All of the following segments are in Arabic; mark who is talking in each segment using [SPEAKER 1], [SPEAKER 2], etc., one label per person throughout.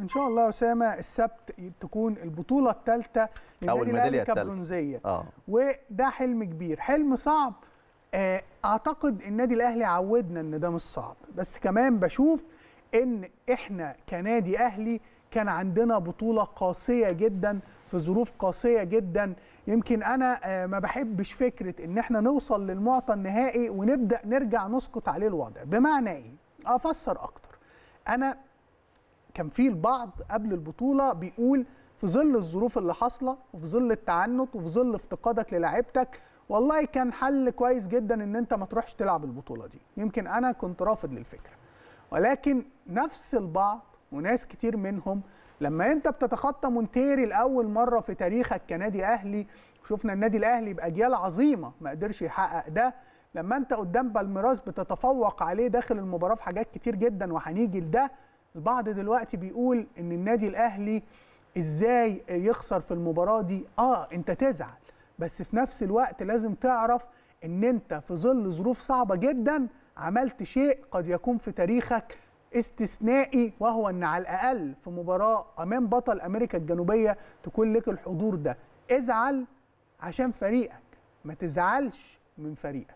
[SPEAKER 1] ان شاء الله اسامه السبت تكون البطوله الثالثه او الاهلي الثالثه آه. وده حلم كبير حلم صعب آه، اعتقد النادي الاهلي عودنا ان ده مش صعب بس كمان بشوف ان احنا كنادي اهلي كان عندنا بطوله قاسيه جدا في ظروف قاسيه جدا يمكن انا آه، ما بحبش فكره ان احنا نوصل للمعطى النهائي ونبدا نرجع نسقط عليه الوضع بمعنى ايه افسر اكتر انا كان في البعض قبل البطوله بيقول في ظل الظروف اللي حاصله وفي ظل التعنت وفي ظل افتقادك للاعيبتك والله كان حل كويس جدا ان انت ما تروحش تلعب البطوله دي يمكن انا كنت رافض للفكره ولكن نفس البعض وناس كتير منهم لما انت بتتخطى مونتيري لاول مره في تاريخك كنادي اهلي شفنا النادي الاهلي باجيال عظيمه ما قدرش يحقق ده لما انت قدام بالميراس بتتفوق عليه داخل المباراه في حاجات كتير جدا وهنيجي لده البعض دلوقتي بيقول ان النادي الاهلي ازاي يخسر في المباراه دي اه انت تزعل بس في نفس الوقت لازم تعرف ان انت في ظل ظروف صعبه جدا عملت شيء قد يكون في تاريخك استثنائي وهو ان على الاقل في مباراه امام بطل امريكا الجنوبيه تكون لك الحضور ده ازعل عشان فريقك ما تزعلش من فريقك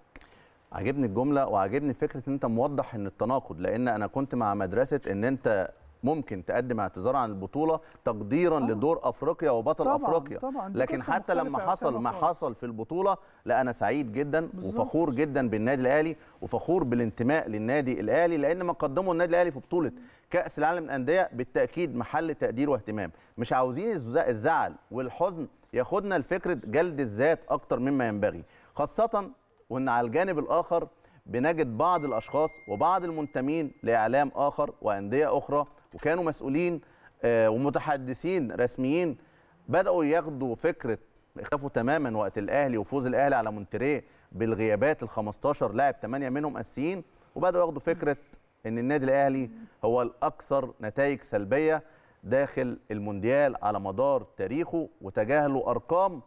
[SPEAKER 2] عاجبني الجمله وعاجبني فكره ان انت موضح ان التناقض لان انا كنت مع مدرسه ان انت ممكن تقدم اعتذار عن البطوله تقديرا طبعا. لدور افريقيا وبطل طبعا. افريقيا طبعا. لكن حتى لما حصل ما حصل في البطوله لا انا سعيد جدا بالزبط. وفخور جدا بالنادي الاهلي وفخور بالانتماء للنادي الاهلي لان ما قدمه النادي الاهلي في بطوله كاس العالم للانديه بالتاكيد محل تقدير واهتمام مش عاوزين الزعل والحزن ياخدنا لفكره جلد الذات اكتر مما ينبغي خاصه وان على الجانب الاخر بنجد بعض الاشخاص وبعض المنتمين لاعلام اخر وانديه اخرى وكانوا مسؤولين آه، ومتحدثين رسميين بداوا ياخدوا فكره اختفوا تماما وقت الاهلي وفوز الاهلي على مونتريه بالغيابات ال 15 لاعب 8 منهم اساسيين وبداوا ياخدوا فكره ان النادي الاهلي هو الاكثر نتائج سلبيه داخل المونديال على مدار تاريخه وتجاهلوا ارقام